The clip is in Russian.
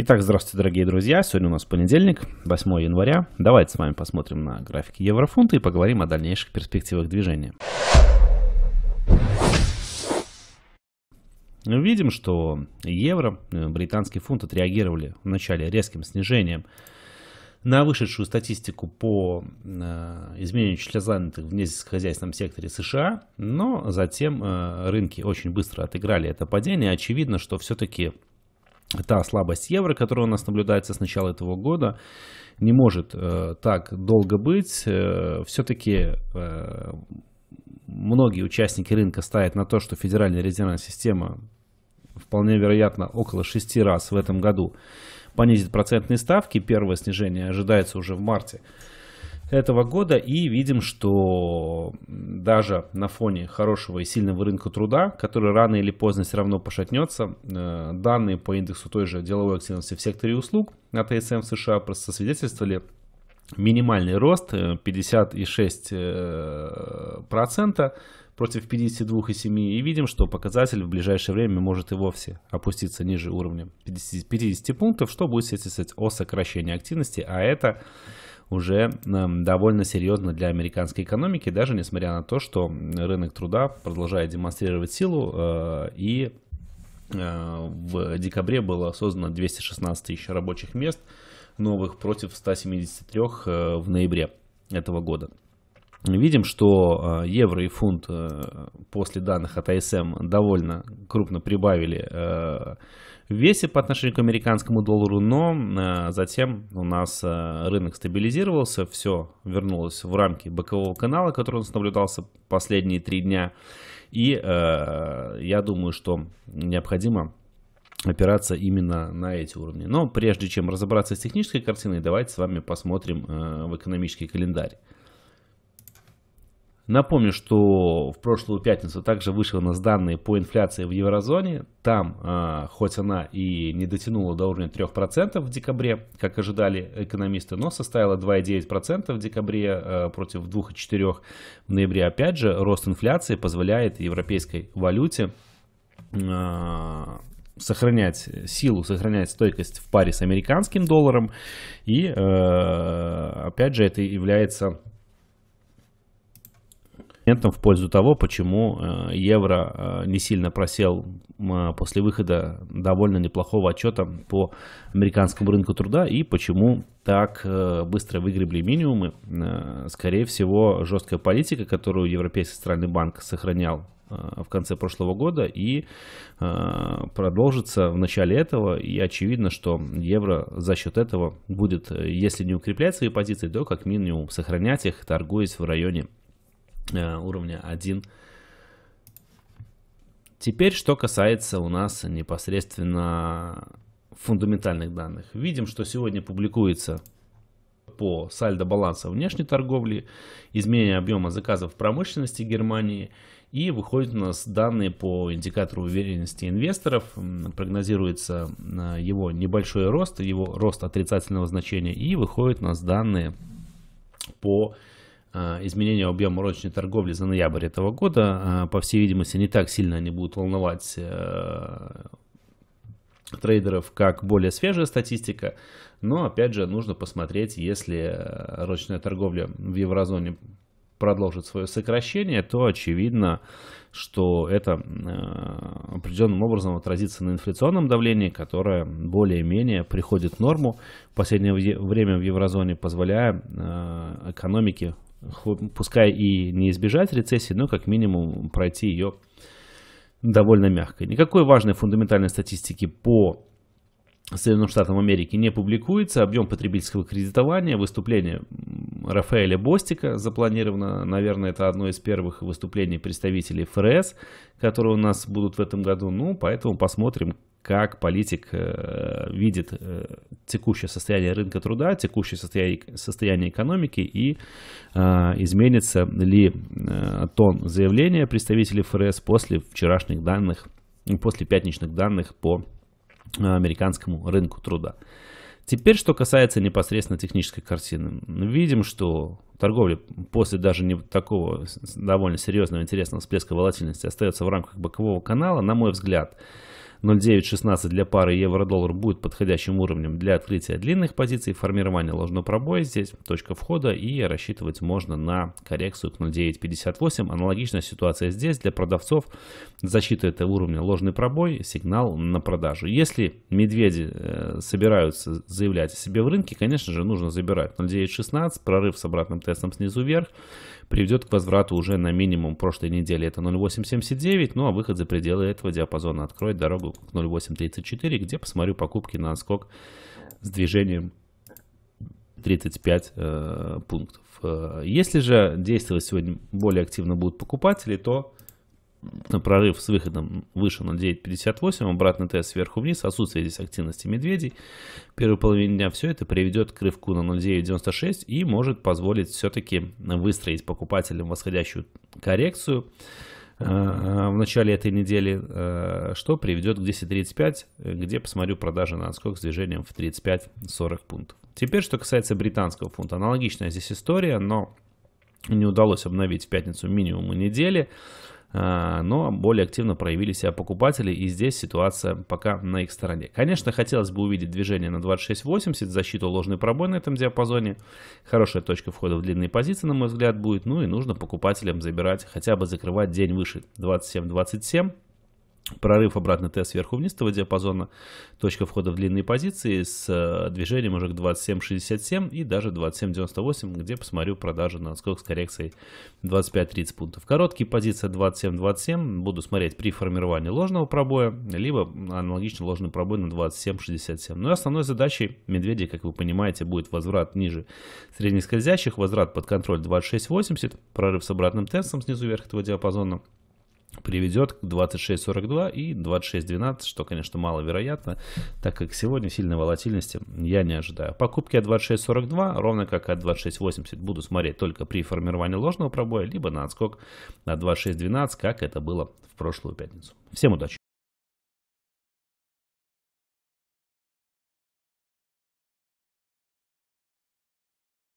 Итак, здравствуйте, дорогие друзья. Сегодня у нас понедельник, 8 января. Давайте с вами посмотрим на графики еврофунта и поговорим о дальнейших перспективах движения. Мы ну, Видим, что евро, э, британский фунт отреагировали вначале резким снижением на вышедшую статистику по э, изменению числа занятых в несельскохозяйственном секторе США, но затем э, рынки очень быстро отыграли это падение. Очевидно, что все-таки та слабость евро, которая у нас наблюдается с начала этого года, не может э, так долго быть. Э, все-таки э, многие участники рынка ставят на то, что Федеральная резервная система вполне вероятно около шести раз в этом году понизит процентные ставки. Первое снижение ожидается уже в марте этого года и видим, что даже на фоне хорошего и сильного рынка труда, который рано или поздно все равно пошатнется, э, данные по индексу той же деловой активности в секторе услуг от ASM США просто свидетельствовали минимальный рост 56% э, э, против 52,7 и видим, что показатель в ближайшее время может и вовсе опуститься ниже уровня 50, 50 пунктов, что будет свидетельствовать о сокращении активности, а это уже эм, довольно серьезно для американской экономики, даже несмотря на то, что рынок труда продолжает демонстрировать силу э, и э, в декабре было создано 216 тысяч рабочих мест новых против 173 э, в ноябре этого года видим, что э, евро и фунт э, после данных от АСМ довольно крупно прибавили э, в весе по отношению к американскому доллару, но затем у нас рынок стабилизировался, все вернулось в рамки бокового канала, который у нас наблюдался последние три дня. И я думаю, что необходимо опираться именно на эти уровни. Но прежде чем разобраться с технической картиной, давайте с вами посмотрим в экономический календарь. Напомню, что в прошлую пятницу также вышли у нас данные по инфляции в еврозоне. Там, а, хоть она и не дотянула до уровня 3% в декабре, как ожидали экономисты, но составила 2,9% в декабре а, против 2,4% в ноябре. Опять же, рост инфляции позволяет европейской валюте а, сохранять силу, сохранять стойкость в паре с американским долларом. И, опять же, это является аргументом в пользу того, почему э, евро э, не сильно просел э, после выхода довольно неплохого отчета по американскому рынку труда и почему так быстро выгребли минимумы. Скорее всего, жесткая политика, которую Европейский центральный банк сохранял в конце прошлого года и продолжится в начале этого. И очевидно, что евро за счет этого будет, если не укреплять свои позиции, то как минимум сохранять их, торгуясь в районе Э, уровня 1. Теперь, что касается у нас непосредственно фундаментальных данных. Видим, что сегодня публикуется по сальдо баланса внешней торговли, изменение объема заказов в промышленности Германии и выходят у нас данные по индикатору уверенности инвесторов. Прогнозируется э, его небольшой рост, его рост отрицательного значения и выходят у нас данные по Э, изменения объема розничной торговли за ноябрь этого года, э, по всей видимости, не так сильно они будут волновать э, трейдеров, как более свежая статистика. Но, опять же, нужно посмотреть, если розничная торговля в еврозоне продолжит свое сокращение, то очевидно, что это определенным образом отразится на инфляционном давлении, которое более-менее приходит в норму в последнее время в еврозоне, позволяя экономике пускай и не избежать рецессии, но как минимум пройти ее довольно мягко. Никакой важной фундаментальной статистики по Соединенным Штатам Америки не публикуется. Объем потребительского кредитования, выступление Рафаэля Бостика запланировано. Наверное, это одно из первых выступлений представителей ФРС, которые у нас будут в этом году. Ну, поэтому посмотрим, как политик э, видит э, текущее состояние рынка труда, текущее состояние, экономики и а, изменится ли э, тон заявления представителей ФРС после вчерашних данных, после пятничных данных по американскому рынку труда. Теперь, что касается непосредственно технической картины. Видим, что торговля после даже не такого довольно серьезного интересного всплеска волатильности остается в рамках бокового канала, на мой взгляд. 0,916 для пары евро-доллар будет подходящим уровнем для открытия длинных позиций, формирование ложного пробоя здесь, точка входа, и рассчитывать можно на коррекцию к 0,958. Аналогичная ситуация здесь для продавцов. Защита этого уровня ложный пробой, сигнал на продажу. Если медведи э, собираются заявлять о себе в рынке, конечно же, нужно забирать 0,916, прорыв с обратным тестом снизу вверх, приведет к возврату уже на минимум прошлой недели это 0.879, ну а выход за пределы этого диапазона откроет дорогу к 0.834, где посмотрю покупки на отскок с движением 35 э, пунктов. Э, если же действовать сегодня более активно будут покупатели, то прорыв с выходом выше на 9.58, обратный тест сверху вниз, отсутствие здесь активности медведей. Первую половину дня все это приведет к рывку на 0.996 и может позволить все-таки выстроить покупателям восходящую коррекцию э, в начале этой недели, э, что приведет к 10.35, где посмотрю продажи на отскок с движением в 35-40 пунктов. Теперь, что касается британского фунта. Аналогичная здесь история, но не удалось обновить в пятницу минимумы недели. А, но более активно проявили себя покупатели, и здесь ситуация пока на их стороне. Конечно, хотелось бы увидеть движение на 26.80, защиту ложной пробой на этом диапазоне. Хорошая точка входа в длинные позиции, на мой взгляд, будет. Ну и нужно покупателям забирать, хотя бы закрывать день выше 27.27 прорыв обратно Т сверху вниз этого диапазона, точка входа в длинные позиции с э, движением уже к 27.67 и даже 27.98, где посмотрю продажи на сколько с коррекцией 25-30 пунктов. Короткие позиции 27.27 буду смотреть при формировании ложного пробоя, либо аналогично ложный пробой на 27.67. Но ну основной задачей медведей, как вы понимаете, будет возврат ниже средних скользящих, возврат под контроль 26.80, прорыв с обратным тестом снизу вверх этого диапазона – приведет к 26.42 и 26.12, что, конечно, маловероятно, так как сегодня сильной волатильности я не ожидаю. Покупки от 26.42, ровно как от 26.80, буду смотреть только при формировании ложного пробоя, либо на отскок на 26.12, как это было в прошлую пятницу. Всем удачи!